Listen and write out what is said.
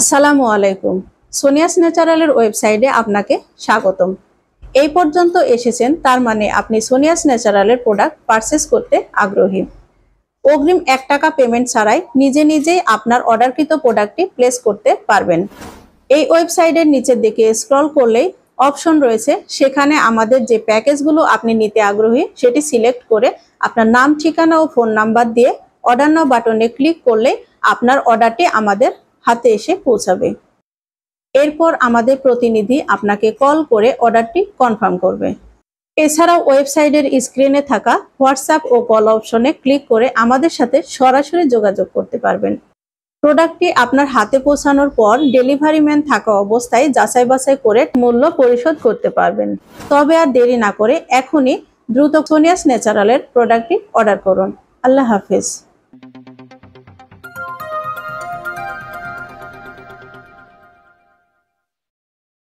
আসসালামু আলাইকুম সোনিয়াস ন্যাচারালের ওয়েবসাইটে আপনাকে স্বাগতম এই পর্যন্ত এসেছেন তার মানে আপনি সোনিয়াস ন্যাচারালের প্রোডাক্ট পারচেস করতে আগ্রহী অগ্রিম এক টাকা পেমেন্ট ছাড়াই নিজে নিজেই আপনার অর্ডারকৃত প্রোডাক্টটি প্লেস করতে পারবেন এই ওয়েবসাইটের নিচের দিকে স্ক্রল করলেই অপশন রয়েছে সেখানে আমাদের যে প্যাকেজগুলো আপনি নিতে আগ্রহী সেটি সিলেক্ট করে আপনার নাম ঠিকানা ও ফোন নাম্বার দিয়ে অর্ডার নাও বাটনে ক্লিক করলে আপনার অর্ডারটি আমাদের হাতে এসে পৌঁছাবে এরপর আমাদের প্রতিনিধি আপনাকে কল করে অর্ডারটি কনফার্ম করবে এছাড়াও ওয়েবসাইটের স্ক্রিনে থাকা হোয়াটসঅ্যাপ ও কল অপশনে ক্লিক করে আমাদের সাথে সরাসরি যোগাযোগ করতে পারবেন প্রোডাক্টটি আপনার হাতে পৌঁছানোর পর ডেলিভারি ম্যান থাকা অবস্থায় যাচাই বাছাই করে মূল্য পরিশোধ করতে পারবেন তবে আর দেরি না করে এখনই দ্রুত সোনিয়াস ন্যাচারালের প্রোডাক্টটি অর্ডার করুন আল্লাহ হাফিজ